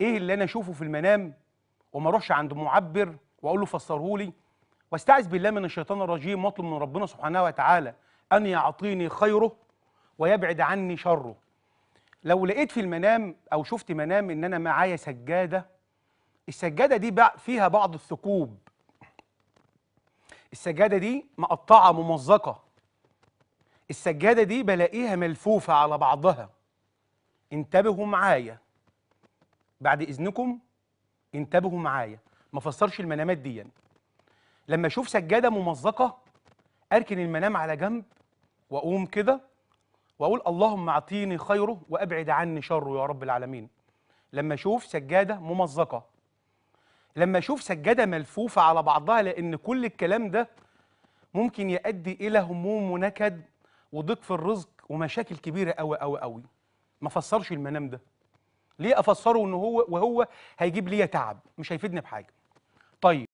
ايه اللي انا اشوفه في المنام وما اروحش عند معبر واقول له فسره لي واستعذ بالله من الشيطان الرجيم واطلب من ربنا سبحانه وتعالى ان يعطيني خيره ويبعد عني شره لو لقيت في المنام او شفت منام ان انا معايا سجاده السجاده دي بقى فيها بعض الثقوب السجاده دي مقطعه ممزقه السجاده دي بلاقيها ملفوفه على بعضها انتبهوا معايا بعد اذنكم انتبهوا معايا ما فسرش المنامات دي يعني. لما اشوف سجاده ممزقه اركن المنام على جنب واقوم كده واقول اللهم اعطيني خيره وابعد عني شره يا رب العالمين لما اشوف سجاده ممزقه لما اشوف سجاده ملفوفه على بعضها لان كل الكلام ده ممكن يؤدي الى هموم ونكد وضيق في الرزق ومشاكل كبيره قوي قوي قوي ما فسرش المنام ده ليه افسره ان هو وهو هيجيب لي تعب مش هيفيدني بحاجه طيب